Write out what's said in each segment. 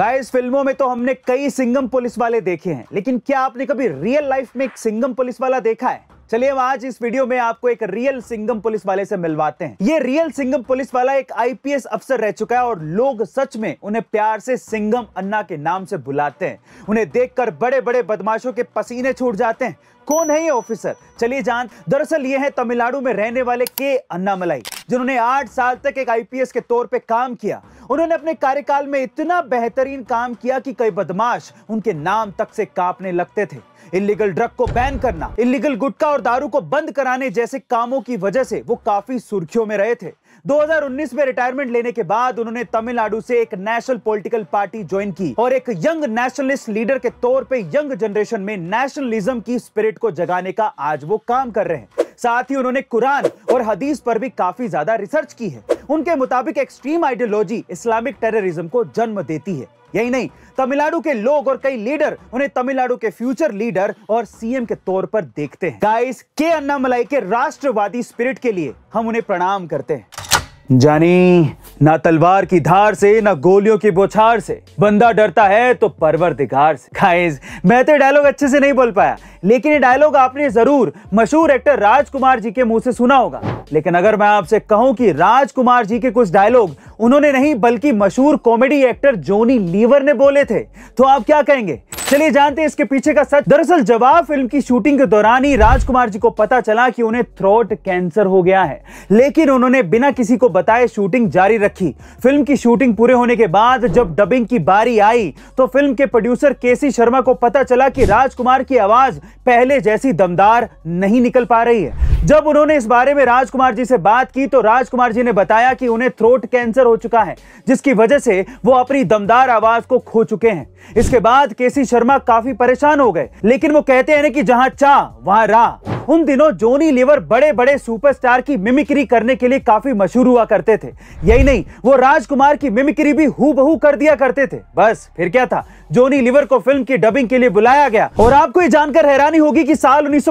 guys फिल्मों में तो हमने कई सिंगम पुलिस वाले देखे हैं लेकिन क्या आपने कभी रियल लाइफ में एक सिंगम पुलिस वाला देखा है चलिए हम आज इस वीडियो में आपको एक रियल सिंगम पुलिस वाले से मिलवाते हैं ये रियल सिंगम पुलिस वाला एक आईपीएस अफसर रह चुका है और लोग सच में उन्हें प्यार से सिंगम अन्ना के नाम से बुलाते हैं उन्हें देखकर बड़े बड़े बदमाशों के पसीने छूट जाते हैं कौन है ये ऑफिसर चलिए जान दरअसल ये है तमिलनाडु में रहने वाले के अन्नामलाई जिन्होंने आठ साल तक एक आईपीएस के तौर पर काम किया उन्होंने अपने कार्यकाल में इतना बेहतरीन काम किया कि कई बदमाश उनके नाम तक से कांपने लगते थे इलीगल ड्रग को बैन करना इलीगल गुटखा और दारू को बंद कराने जैसे कामों की वजह से वो काफी सुर्खियों में रहे थे 2019 में रिटायरमेंट लेने के बाद उन्होंने तमिलनाडु से एक नेशनल पॉलिटिकल पार्टी ज्वाइन की और एक यंग नेशनलिस्ट लीडर के तौर पे यंग जनरेशन में नेशनलिज्म की स्पिरिट को जगाने का आज वो काम कर रहे हैं साथ ही उन्होंने कुरान और हदीस पर भी काफी ज्यादा रिसर्च की है उनके मुताबिक एक्सट्रीम आइडियोलॉजी इस्लामिक टेररिज्म को जन्म देती है यही नहीं तमिलनाडु के लोग और कई लीडर उन्हें तमिलनाडु के फ्यूचर लीडर और सीएम के तौर पर देखते हैं गाइस के मलाई के राष्ट्रवादी स्पिरिट के लिए हम उन्हें प्रणाम करते हैं जानी ना तलवार की धार से ना गोलियों की बोछार से बंदा डरता है तो परवर दिगार से गाइस मैं तो डायलॉग अच्छे से नहीं बोल पाया लेकिन ये डायलॉग आपने जरूर मशहूर एक्टर राजकुमार जी के मुंह से सुना होगा लेकिन अगर मैं आपसे कहूं कि राजकुमार जी के कुछ डायलॉग उन्होंने नहीं बल्कि मशहूर कॉमेडी एक्टर जोनी लीवर ने बोले थे तो आप क्या कहेंगे चलिए जानते हैं इसके पीछे का सच दरअसल जवाब फिल्म की शूटिंग के दौरान ही राजकुमार जी को पता चला कि उन्हें थ्रोट कैंसर हो गया है लेकिन उन्होंने बिना किसी को बताए शूटिंग जारी रखी फिल्म की शूटिंग पूरे होने के बाद जब डबिंग की बारी आई तो फिल्म के प्रोड्यूसर के शर्मा को पता चला कि राजकुमार की आवाज पहले जैसी दमदार नहीं निकल पा रही है जब उन्होंने इस बारे में राजकुमार जी से बात की तो राजकुमार जी ने बताया कि उन्हें थ्रोट कैंसर हो चुका है जिसकी वजह से वो अपनी दमदार आवाज को खो चुके हैं इसके बाद केसी शर्मा काफी परेशान हो गए लेकिन वो कहते हैं कि जहां चाह वहां राह उन दिनों जोनी लिवर बड़े बड़े सुपरस्टार की मिमिक्री करने के लिए काफी मशहूर हुआ करते थे यही नहीं वो राजकुमार की मिमिक्री भी हूबहू कर दिया करते थे बस फिर क्या था जोनी लिवर को फिल्म की डबिंग के लिए बुलाया गया और आपको ये जानकर हैरानी होगी कि साल उन्नीस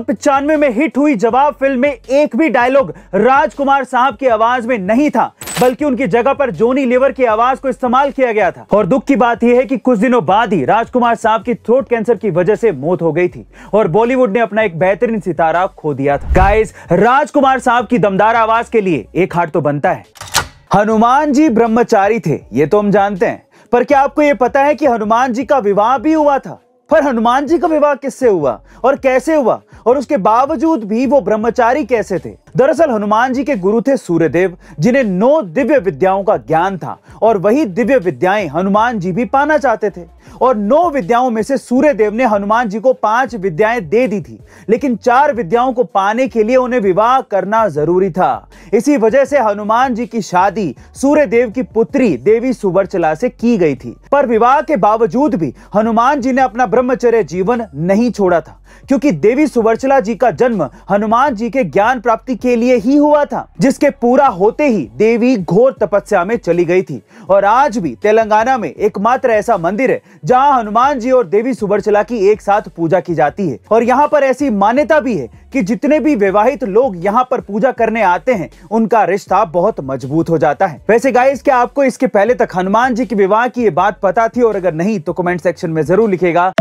में हिट हुई जवाब फिल्म में एक भी डायलॉग राजकुमार साहब की आवाज में नहीं था बल्कि उनकी जगह पर जोनी लिवर की आवाज को इस्तेमाल किया गया था और दुख की बात यह है कि कुछ दिनों बाद ही राजकुमार साहब की थ्रोट कैंसर की वजह से मौत हो गई थी और बॉलीवुड ने अपना एक बेहतरीन सितारा खो दिया था गाइस राजकुमार साहब की दमदार आवाज के लिए एक हार तो बनता है हनुमान जी ब्रह्मचारी थे ये तो हम जानते हैं पर क्या आपको ये पता है कि हनुमान जी का विवाह भी हुआ था पर हनुमान जी का विवाह किससे हुआ और कैसे हुआ और उसके बावजूद भी वो ब्रह्मचारी कैसे थे दरअसल हनुमान जी के गुरु थे सूर्यदेव जिन्हें नौ दिव्य विद्याओं का ज्ञान था और वही दिव्य विद्याएं हनुमान जी भी पाना चाहते थे और नौ विद्याओं में से सूर्यदेव ने हनुमान जी को पांच विद्याएं दे दी थी लेकिन चार विद्याओं को पाने के लिए उन्हें विवाह करना जरूरी था इसी वजह से हनुमान जी की शादी सूर्यदेव की पुत्री देवी सुबरचला से की गई थी पर विवाह के बावजूद भी हनुमान जी ने अपना ब्रह्मचर्य जीवन नहीं छोड़ा था क्योंकि देवी सुबरचला जी का जन्म हनुमान जी के ज्ञान प्राप्ति के लिए ही हुआ था जिसके पूरा होते ही देवी घोर तपस्या में चली गई थी और आज भी तेलंगाना में एकमात्र ऐसा मंदिर है जहां हनुमान जी और देवी सुबरचला की एक साथ पूजा की जाती है और यहाँ पर ऐसी मान्यता भी है कि जितने भी विवाहित लोग यहाँ पर पूजा करने आते हैं उनका रिश्ता बहुत मजबूत हो जाता है वैसे गाइस क्या आपको इसके पहले तक हनुमान जी के विवाह की ये बात पता थी और अगर नहीं तो कमेंट सेक्शन में जरूर लिखेगा